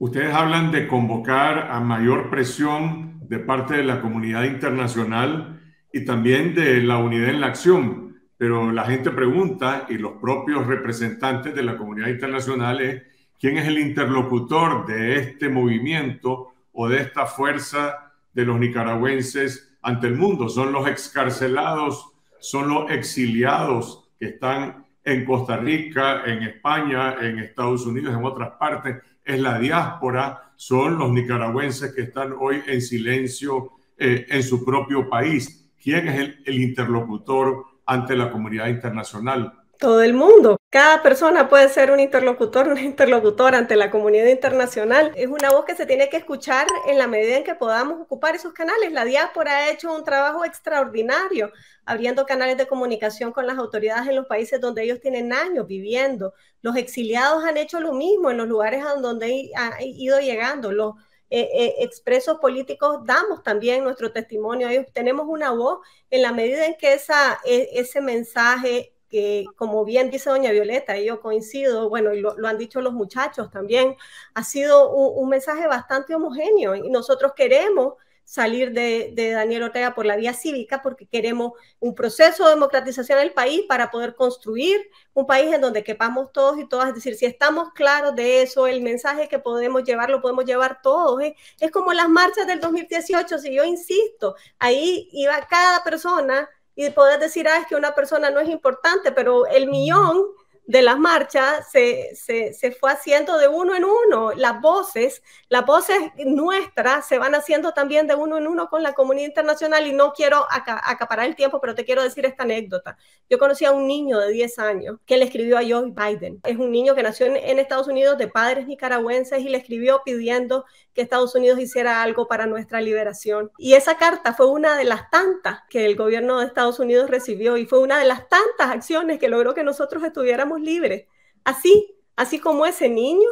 Ustedes hablan de convocar a mayor presión de parte de la comunidad internacional y también de la unidad en la acción, pero la gente pregunta y los propios representantes de la comunidad internacional es quién es el interlocutor de este movimiento o de esta fuerza de los nicaragüenses ante el mundo. Son los excarcelados, son los exiliados que están en Costa Rica, en España, en Estados Unidos, en otras partes es la diáspora, son los nicaragüenses que están hoy en silencio eh, en su propio país. ¿Quién es el interlocutor ante la comunidad internacional? Todo el mundo. Cada persona puede ser un interlocutor, un interlocutor ante la comunidad internacional. Es una voz que se tiene que escuchar en la medida en que podamos ocupar esos canales. La diáspora ha hecho un trabajo extraordinario abriendo canales de comunicación con las autoridades en los países donde ellos tienen años viviendo. Los exiliados han hecho lo mismo en los lugares a donde han ido llegando. Los eh, eh, expresos políticos damos también nuestro testimonio. Ellos tenemos una voz en la medida en que esa, e, ese mensaje que como bien dice doña Violeta, y yo coincido, bueno, y lo, han dicho los muchachos también, ha sido un, mensaje bastante homogéneo y nosotros queremos salir de, Daniel Ortega por la vía cívica porque queremos un proceso de democratización del país para poder construir un país en donde quepamos todos y todas. Es decir, si estamos claros de eso, el mensaje que podemos llevar lo podemos llevar todos. Es como las marchas del 2018, si yo insisto, ahí iba cada persona y poder decir, ah, es que una persona no es importante, pero el millón de las marchas se, fue haciendo de uno en uno. Las voces, las voces nuestras se van haciendo también de uno en uno con la comunidad internacional y no quiero acaparar el tiempo, pero te quiero decir esta anécdota. Yo conocí a un niño de 10 años que le escribió a Joe Biden. Es un niño que nació en Estados Unidos de padres nicaragüenses y le escribió pidiendo que Estados Unidos hiciera algo para nuestra liberación. Y esa carta fue una de las tantas que el gobierno de Estados Unidos recibió y fue una de las tantas acciones que logró que nosotros estuviéramos libres. Así, así como ese niño,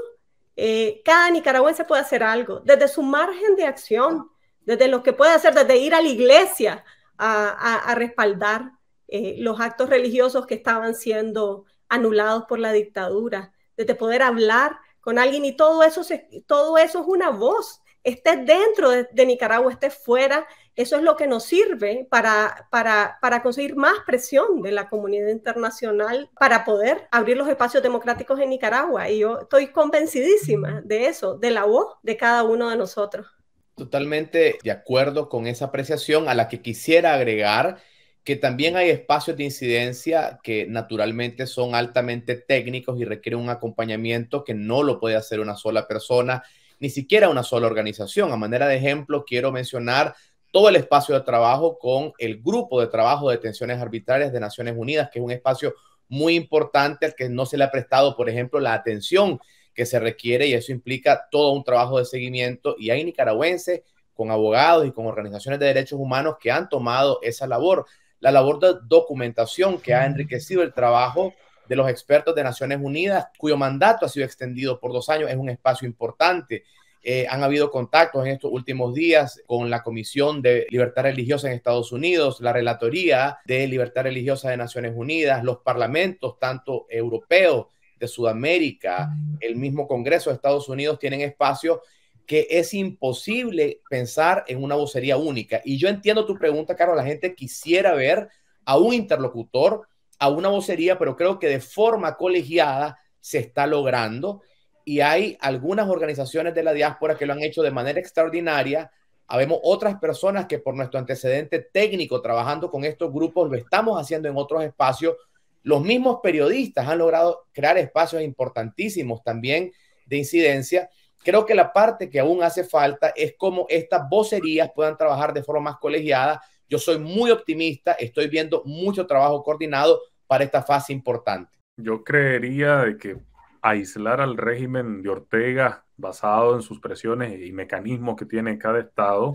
eh, cada nicaragüense puede hacer algo, desde su margen de acción, desde lo que puede hacer, desde ir a la iglesia a, respaldar eh, los actos religiosos que estaban siendo anulados por la dictadura, desde poder hablar con alguien y todo eso, todo eso es una voz esté dentro de, Nicaragua, esté fuera, eso es lo que nos sirve para, para, para conseguir más presión de la comunidad internacional para poder abrir los espacios democráticos en Nicaragua. Y yo estoy convencidísima de eso, de la voz de cada uno de nosotros. Totalmente de acuerdo con esa apreciación a la que quisiera agregar que también hay espacios de incidencia que naturalmente son altamente técnicos y requieren un acompañamiento que no lo puede hacer una sola persona ni siquiera una sola organización. A manera de ejemplo, quiero mencionar todo el espacio de trabajo con el grupo de trabajo de detenciones arbitrarias de Naciones Unidas, que es un espacio muy importante al que no se le ha prestado, por ejemplo, la atención que se requiere y eso implica todo un trabajo de seguimiento y hay nicaragüenses con abogados y con organizaciones de derechos humanos que han tomado esa labor, la labor de documentación que ha enriquecido el trabajo de los expertos de Naciones Unidas, cuyo mandato ha sido extendido por dos años, es un espacio importante. Eh, han habido contactos en estos últimos días con la Comisión de Libertad Religiosa en Estados Unidos, la Relatoría de Libertad Religiosa de Naciones Unidas, los parlamentos, tanto europeos, de Sudamérica, el mismo Congreso de Estados Unidos, tienen espacios que es imposible pensar en una vocería única. Y yo entiendo tu pregunta, Carlos, la gente quisiera ver a un interlocutor a una vocería, pero creo que de forma colegiada se está logrando y hay algunas organizaciones de la diáspora que lo han hecho de manera extraordinaria. Habemos otras personas que por nuestro antecedente técnico trabajando con estos grupos lo estamos haciendo en otros espacios. Los mismos periodistas han logrado crear espacios importantísimos también de incidencia. Creo que la parte que aún hace falta es cómo estas vocerías puedan trabajar de forma más colegiada yo soy muy optimista, estoy viendo mucho trabajo coordinado para esta fase importante. Yo creería de que aislar al régimen de Ortega basado en sus presiones y mecanismos que tiene cada estado,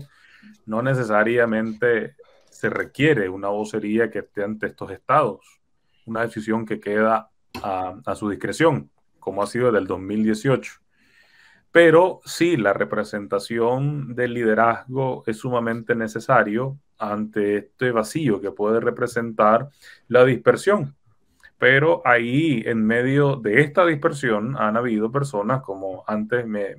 no necesariamente se requiere una vocería que esté ante estos estados, una decisión que queda a, a su discreción, como ha sido desde el 2018. Pero sí, la representación del liderazgo es sumamente necesario ante este vacío que puede representar la dispersión. Pero ahí, en medio de esta dispersión, han habido personas, como antes me,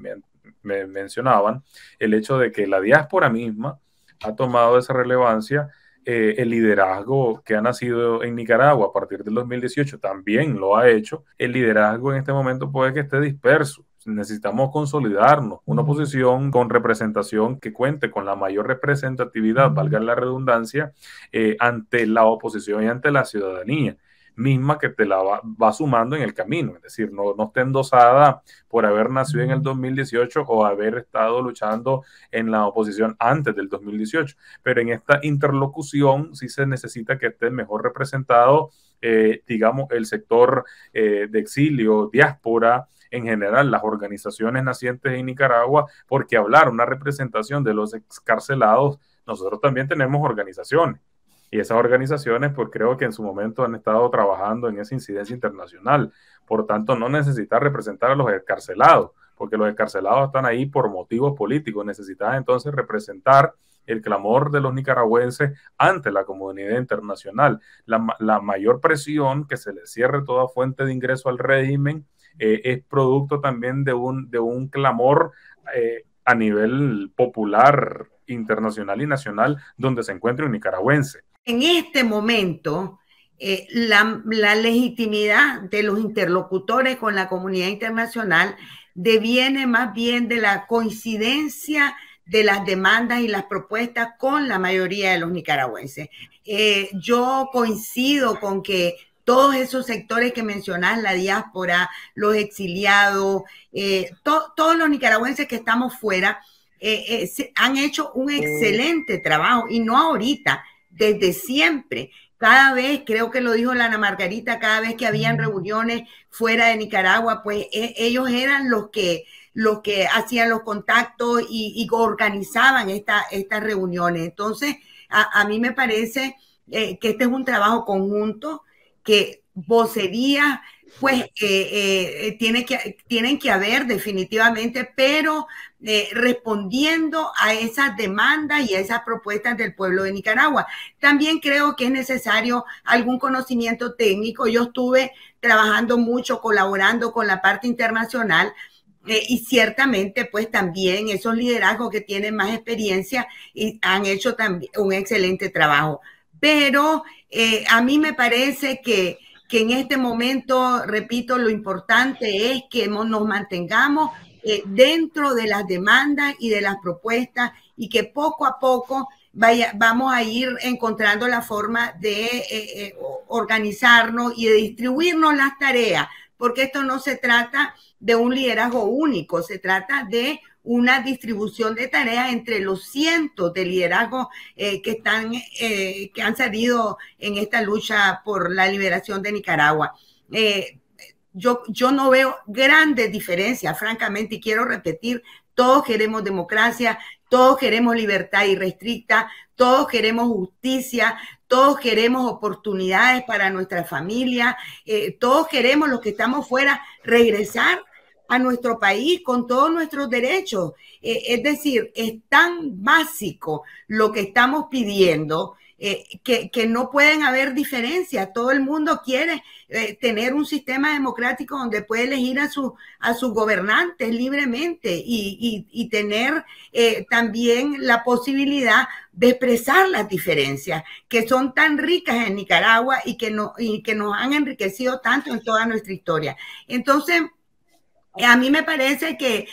mencionaban, el hecho de que la diáspora misma ha tomado esa relevancia eh, el liderazgo que ha nacido en Nicaragua a partir del 2018 también lo ha hecho, el liderazgo en este momento puede que esté disperso necesitamos consolidarnos, una oposición con representación que cuente con la mayor representatividad, valga la redundancia, eh, ante la oposición y ante la ciudadanía misma que te la va, sumando en el camino. Es decir, no, no endosada por haber nacido en el 2018 o haber estado luchando en la oposición antes del 2018. Pero en esta interlocución sí se necesita que esté mejor representado, eh, digamos, el sector eh, de exilio, diáspora, en general las organizaciones nacientes en Nicaragua, porque hablar una representación de los excarcelados, nosotros también tenemos organizaciones. Y esas organizaciones, pues creo que en su momento han estado trabajando en esa incidencia internacional. Por tanto, no necesita representar a los excarcelados, porque los excarcelados están ahí por motivos políticos. Necesita entonces representar el clamor de los nicaragüenses ante la comunidad internacional. La, mayor presión que se le cierre toda fuente de ingreso al régimen eh, es producto también de un, de un clamor eh, a nivel popular, internacional y nacional, donde se encuentra un nicaragüense. En este momento, eh, la, legitimidad de los interlocutores con la comunidad internacional deviene más bien de la coincidencia de las demandas y las propuestas con la mayoría de los nicaragüenses. yo coincido con que todos esos sectores que mencionás, la diáspora, los exiliados, eh, todos los nicaragüenses que estamos fuera, eh, eh, han hecho un excelente trabajo y no ahorita, desde siempre. Cada vez, creo que lo dijo Lana Margarita, cada vez que habían reuniones fuera de Nicaragua, pues e, ellos eran los que, los que hacían los contactos y, organizaban esta, estas reuniones. Entonces, a, a mí me parece que este es un trabajo conjunto que vocería, pues eh, eh, eh, tiene que, tienen que haber definitivamente, pero respondiendo a esas demandas y a esas propuestas del pueblo de Nicaragua. También creo que es necesario algún conocimiento técnico. Yo estuve trabajando mucho, colaborando con la parte internacional. y ciertamente, pues también esos liderazgos que tienen más experiencia y han hecho también un excelente trabajo pero eh, a mí me parece que, que, en este momento, repito, lo importante es que nos mantengamos eh, dentro de las demandas y de las propuestas y que poco a poco vaya, vamos a ir encontrando la forma de eh, organizarnos y de distribuirnos las tareas, porque esto no se trata de un liderazgo único, se trata de una distribución de tareas entre los cientos de liderazgos eh, que, están, eh, que han salido en esta lucha por la liberación de Nicaragua. Eh, yo, yo no veo grandes diferencias, francamente, y quiero repetir, todos queremos democracia, todos queremos libertad irrestricta, todos queremos justicia, todos queremos oportunidades para nuestra familia, todos queremos los que estamos fuera regresar a nuestro país con todos nuestros derechos. Eh, es decir, es tan básico lo que estamos pidiendo eh, que, no pueden haber diferencias. Todo el mundo quiere eh, tener un sistema democrático donde puede elegir a, su, a sus gobernantes libremente y, tener también la posibilidad de expresar las diferencias que son tan ricas en Nicaragua y que, no, y que nos han enriquecido tanto en toda nuestra historia. Entonces, eh, a mí me parece que,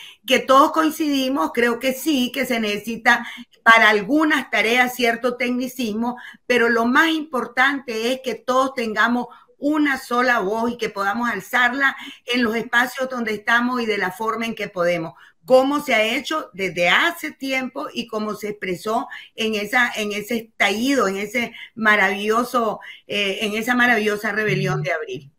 todos coincidimos, creo que sí, que se necesita para algunas tareas cierto tecnicismo, pero lo más importante es que todos tengamos una sola voz y que podamos alzarla en los espacios donde estamos y de la forma en que podemos como se ha hecho desde hace tiempo y cómo se expresó en, esa, en ese estallido, en ese maravilloso, eh, en esa maravillosa rebelión de abril.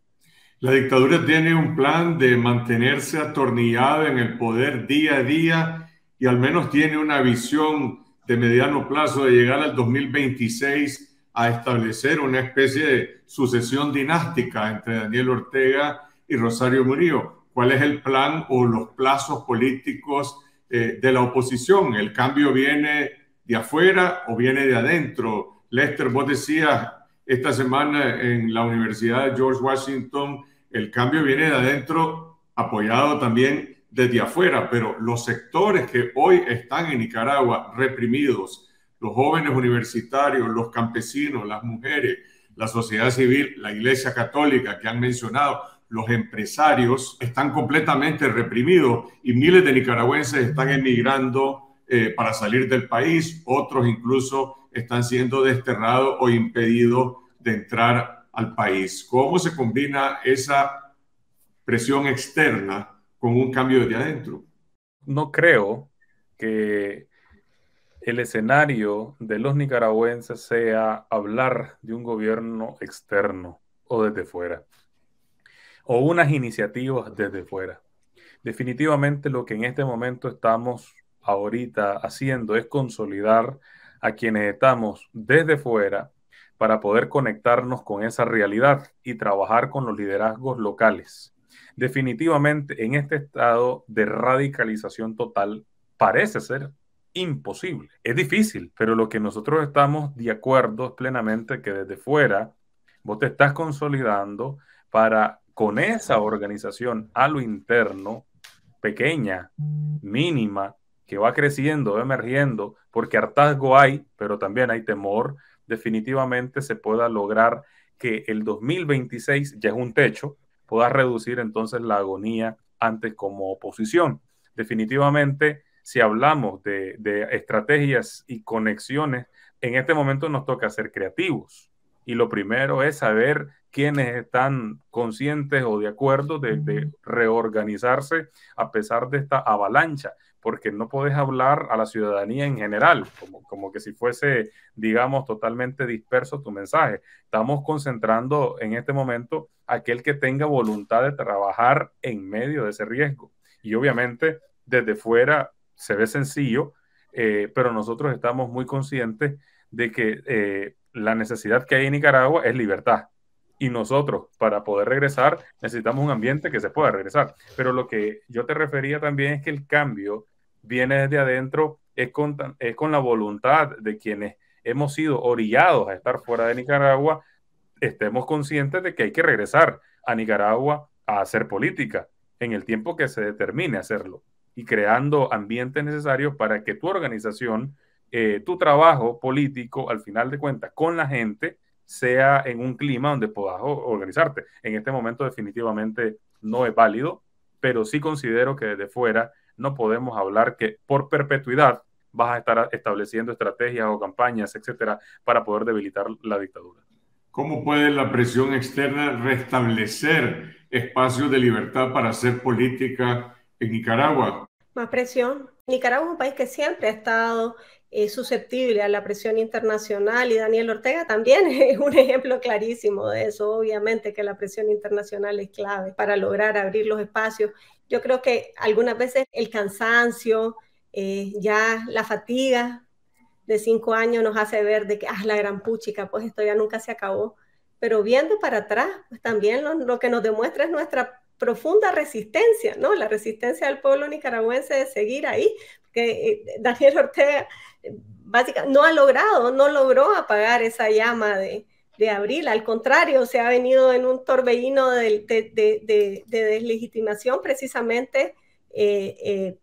La dictadura tiene un plan de mantenerse atornillada en el poder día a día y al menos tiene una visión de mediano plazo de llegar al 2026 a establecer una especie de sucesión dinástica entre Daniel Ortega y Rosario Murillo. ¿Cuál es el plan o los plazos políticos eh, de la oposición? ¿El cambio viene de afuera o viene de adentro? Lester, vos decías esta semana en la Universidad de George Washington el cambio viene de adentro, apoyado también desde afuera, pero los sectores que hoy están en Nicaragua reprimidos, los jóvenes universitarios, los campesinos, las mujeres, la sociedad civil, la Iglesia Católica que han mencionado, los empresarios están completamente reprimidos y miles de nicaragüenses están emigrando eh, para salir del país, otros incluso están siendo desterrados o impedidos de entrar al país. ¿Cómo se combina esa presión externa con un cambio de adentro? No creo que el escenario de los nicaragüenses sea hablar de un gobierno externo o desde fuera, o unas iniciativas desde fuera. Definitivamente lo que en este momento estamos ahorita haciendo es consolidar a quienes estamos desde fuera para poder conectarnos con esa realidad y trabajar con los liderazgos locales. Definitivamente en este estado de radicalización total parece ser imposible. Es difícil, pero lo que nosotros estamos de acuerdo es plenamente que desde fuera vos te estás consolidando para con esa organización a lo interno, pequeña, mínima, que va creciendo, emergiendo, porque hartazgo hay, pero también hay temor, definitivamente se pueda lograr que el 2026 ya es un techo, pueda reducir entonces la agonía antes como oposición. Definitivamente, si hablamos de, estrategias y conexiones, en este momento nos toca ser creativos. Y lo primero es saber quienes están conscientes o de acuerdo de, reorganizarse a pesar de esta avalancha, porque no podés hablar a la ciudadanía en general, como, como que si fuese, digamos, totalmente disperso tu mensaje. Estamos concentrando en este momento aquel que tenga voluntad de trabajar en medio de ese riesgo. Y obviamente desde fuera se ve sencillo, eh, pero nosotros estamos muy conscientes de que eh, la necesidad que hay en Nicaragua es libertad y nosotros para poder regresar necesitamos un ambiente que se pueda regresar. Pero lo que yo te refería también es que el cambio viene desde adentro, es con, es con la voluntad de quienes hemos sido orillados a estar fuera de Nicaragua, estemos conscientes de que hay que regresar a Nicaragua a hacer política en el tiempo que se determine hacerlo y creando ambientes necesarios para que tu organización, eh, tu trabajo político, al final de cuentas, con la gente, sea en un clima donde puedas organizarte. En este momento definitivamente no es válido, pero sí considero que desde fuera no podemos hablar que por perpetuidad vas a estar estableciendo estrategias o campañas, etcétera, para poder debilitar la dictadura. ¿Cómo puede la presión externa restablecer espacios de libertad para hacer política en Nicaragua? Más presión. Nicaragua es un país que siempre ha estado es susceptible a la presión internacional y Daniel Ortega también es un ejemplo clarísimo de eso. Obviamente que la presión internacional es clave para lograr abrir los espacios. Yo creo que algunas veces el cansancio, eh, ya la fatiga de cinco años nos hace ver de que, ah, la gran puchica, pues esto ya nunca se acabó. Pero viendo para atrás, pues también lo, lo que nos demuestra es nuestra profunda resistencia, ¿no? La resistencia del pueblo nicaragüense de seguir ahí, que eh, Daniel Ortega básicamente no ha logrado, no logró apagar esa llama de, abril. Al contrario, se ha venido en un torbellino de, de, de deslegitimación precisamente, eh, eh,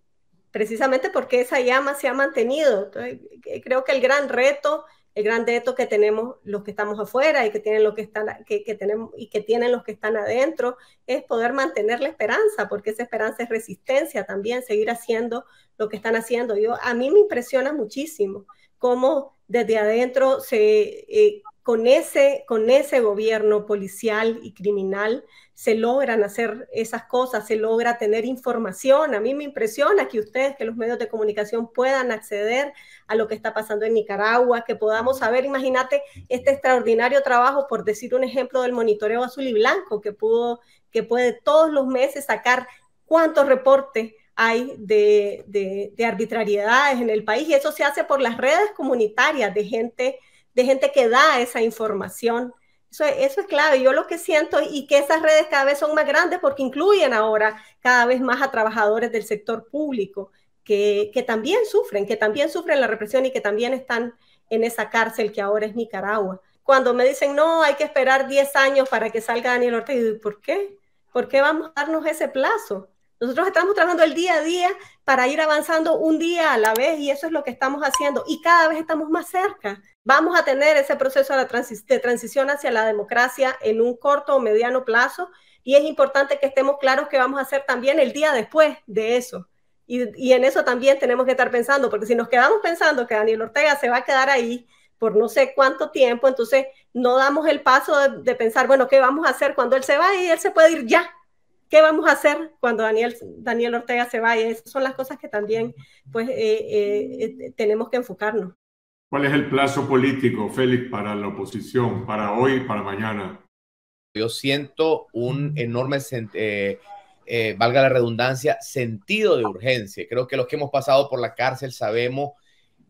precisamente porque esa llama se ha mantenido. Eh, creo que el gran reto el gran reto que tenemos los que estamos afuera y que tienen, los que están, que, tenemos, y que tienen los que están adentro es poder mantener la esperanza, porque esa esperanza es resistencia también, seguir haciendo lo que están haciendo. Yo, a mí me impresiona muchísimo cómo desde adentro se, eh, con ese, con ese gobierno policial y criminal se logran hacer esas cosas, se logra tener información. A mí me impresiona que ustedes, que los medios de comunicación puedan acceder a lo que está pasando en Nicaragua, que podamos saber, imagínate, este extraordinario trabajo, por decir un ejemplo del monitoreo azul y blanco, que pudo, que puede todos los meses sacar cuántos reportes hay de, de arbitrariedades en el país. Y eso se hace por las redes comunitarias de gente de gente que da esa información. Eso es, clave. Yo lo que siento y que esas redes cada vez son más grandes porque incluyen ahora cada vez más a trabajadores del sector público que, que también sufren, que también sufren la represión y que también están en esa cárcel que ahora es Nicaragua. Cuando me dicen, no, hay que esperar 10 años para que salga Daniel Ortega, ¿y ¿por qué? ¿Por qué vamos a darnos ese plazo? Nosotros estamos trabajando el día a día para ir avanzando un día a la vez y eso es lo que estamos haciendo y cada vez estamos más cerca. Vamos a tener ese proceso de transición hacia la democracia en un corto o mediano plazo y es importante que estemos claros que vamos a hacer también el día después de eso. Y, en eso también tenemos que estar pensando, porque si nos quedamos pensando que Daniel Ortega se va a quedar ahí, por no sé cuánto tiempo, entonces no damos el paso de, pensar, bueno, ¿qué vamos a hacer cuando él se va? Y él se puede ir ya. ¿Qué vamos a hacer cuando Daniel, Daniel Ortega se vaya? Esas son las cosas que también pues, eh, eh, eh, tenemos que enfocarnos. ¿Cuál es el plazo político, Félix, para la oposición, para hoy, para mañana? Yo siento un enorme, valga la redundancia, sentido de urgencia. Creo que los que hemos pasado por la cárcel sabemos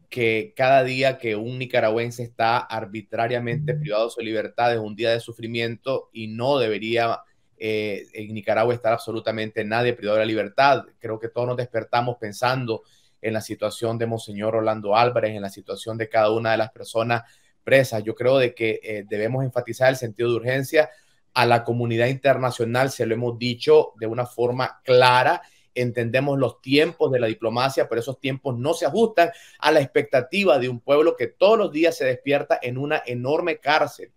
que cada día que un nicaragüense está arbitrariamente privado de su libertad es un día de sufrimiento y no debería eh, en Nicaragua está absolutamente nadie privado de la libertad. Creo que todos nos despertamos pensando en la situación de Monseñor Orlando Álvarez, en la situación de cada una de las personas presas. Yo creo de que eh, debemos enfatizar el sentido de urgencia. A la comunidad internacional se lo hemos dicho de una forma clara. Entendemos los tiempos de la diplomacia, pero esos tiempos no se ajustan a la expectativa de un pueblo que todos los días se despierta en una enorme cárcel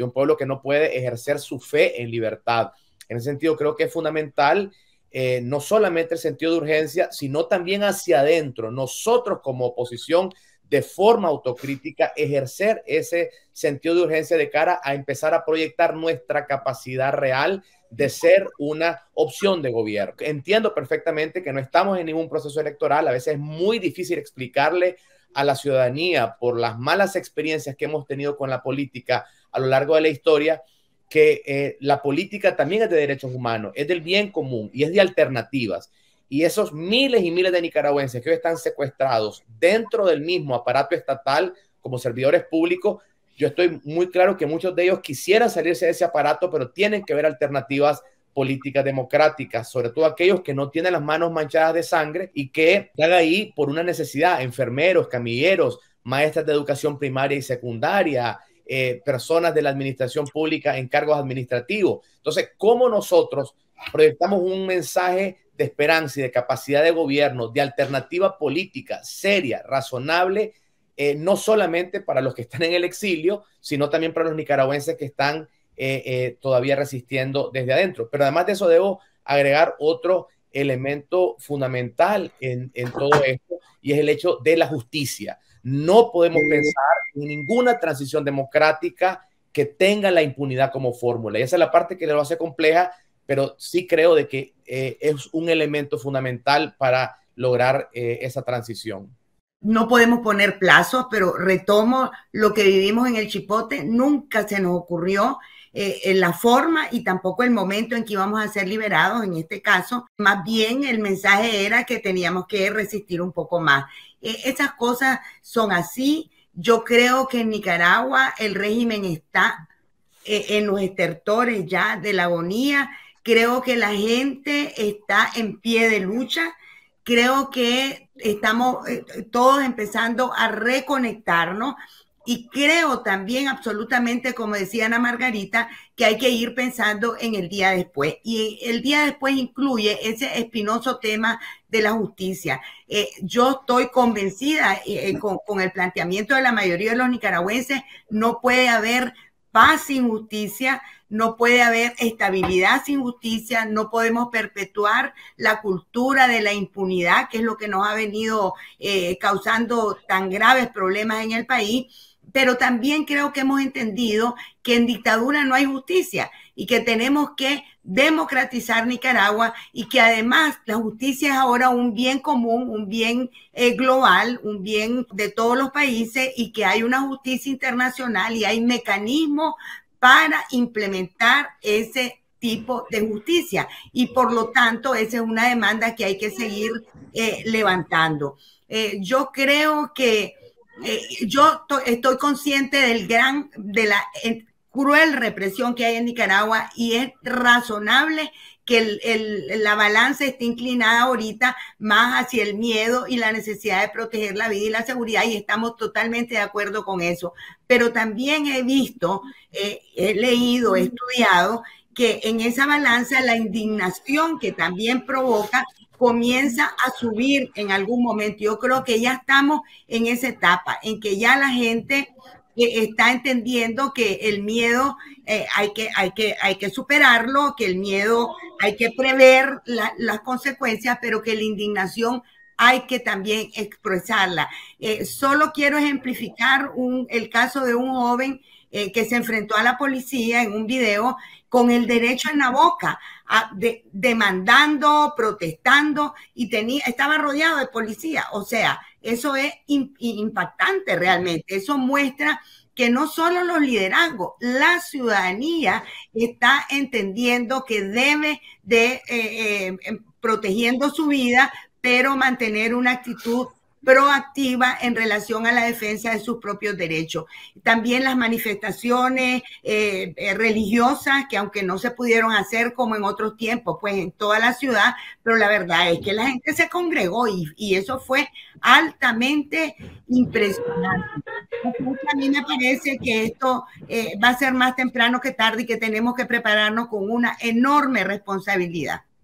de un pueblo que no puede ejercer su fe en libertad. En ese sentido, creo que es fundamental eh, no solamente el sentido de urgencia, sino también hacia adentro, nosotros como oposición, de forma autocrítica, ejercer ese sentido de urgencia de cara a empezar a proyectar nuestra capacidad real de ser una opción de gobierno. Entiendo perfectamente que no estamos en ningún proceso electoral, a veces es muy difícil explicarle a la ciudadanía por las malas experiencias que hemos tenido con la política a lo largo de la historia que eh, la política también es de derechos humanos, es del bien común y es de alternativas. Y esos miles y miles de nicaragüenses que hoy están secuestrados dentro del mismo aparato estatal como servidores públicos, yo estoy muy claro que muchos de ellos quisieran salirse de ese aparato, pero tienen que ver alternativas políticas democráticas, sobre todo aquellos que no tienen las manos manchadas de sangre y que están ahí por una necesidad, enfermeros, camilleros, maestras de educación primaria y secundaria, eh, personas de la administración pública en cargos administrativos. Entonces, ¿cómo nosotros proyectamos un mensaje de esperanza y de capacidad de gobierno, de alternativa política seria, razonable, eh, no solamente para los que están en el exilio, sino también para los nicaragüenses que están eh, todavía resistiendo desde adentro? Pero además de eso, debo agregar otro elemento fundamental en todo esto y es el hecho de la justicia no podemos pensar en ninguna transición democrática que tenga la impunidad como fórmula. Y esa es la parte que lo hace compleja, pero sí creo de que eh, es un elemento fundamental para lograr eh, esa transición. No podemos poner plazos, pero retomo lo que vivimos en el Chipote. Nunca se nos ocurrió eh, la forma y tampoco el momento en que íbamos a ser liberados en este caso. Más bien el mensaje era que teníamos que resistir un poco más. E-, esas cosas son así. Yo creo que en Nicaragua el régimen está e-, en los estertores ya de la agonía. Creo que la gente está en pie de lucha. Creo que estamos eh, todos empezando a reconectarnos y creo también absolutamente, como decía Ana Margarita, que hay que ir pensando en el día después. Y el día después incluye ese espinoso tema de la justicia. Eh, yo estoy convencida eh, con, el planteamiento de la mayoría de los nicaragüenses, no puede haber paz sin justicia, no puede haber estabilidad sin justicia, no podemos perpetuar la cultura de la impunidad, que es lo que nos ha venido eh, causando tan graves problemas en el país pero también creo que hemos entendido que en dictadura no hay justicia y que tenemos que democratizar Nicaragua y que además la justicia es ahora un bien común, un bien eh, global, un bien de todos los países y que hay una justicia internacional y hay mecanismos para implementar ese tipo de justicia y por lo tanto esa es una demanda que hay que seguir eh, levantando. Eh, yo creo que eh, yo estoy consciente del gran, de la eh, cruel represión que hay en Nicaragua y es razonable que la balanza esté inclinada ahorita más hacia el miedo y la necesidad de proteger la vida y la seguridad y estamos totalmente de acuerdo con eso. Pero también he visto, eh, he leído, he estudiado que en esa balanza la indignación que también provoca comienza a subir en algún momento. Yo creo que ya estamos en esa etapa, en que ya la gente eh, está entendiendo que el miedo eh, hay, que, hay, que, hay que superarlo, que el miedo hay que prever las consecuencias, pero que la indignación hay que también expresarla. Eh, solo quiero ejemplificar un, el caso de un joven eh, que se enfrentó a la policía en un video con el derecho en la boca, demandando, protestando y tenía, estaba rodeado de policía. O sea, eso es impactante realmente. Eso muestra que no solo los liderazgos, la ciudadanía está entendiendo que debe de eh, eh, em, protegiendo su vida, pero mantener una actitud proactiva en relación a la defensa de sus propios derechos. También las manifestaciones eh, eh, religiosas, que aunque no se pudieron hacer como en otros tiempos, pues en toda la ciudad, pero la verdad es que la gente se congregó y, eso fue altamente impresionante. A mí me parece que esto eh, va a ser más temprano que tarde y que tenemos que prepararnos con una enorme responsabilidad.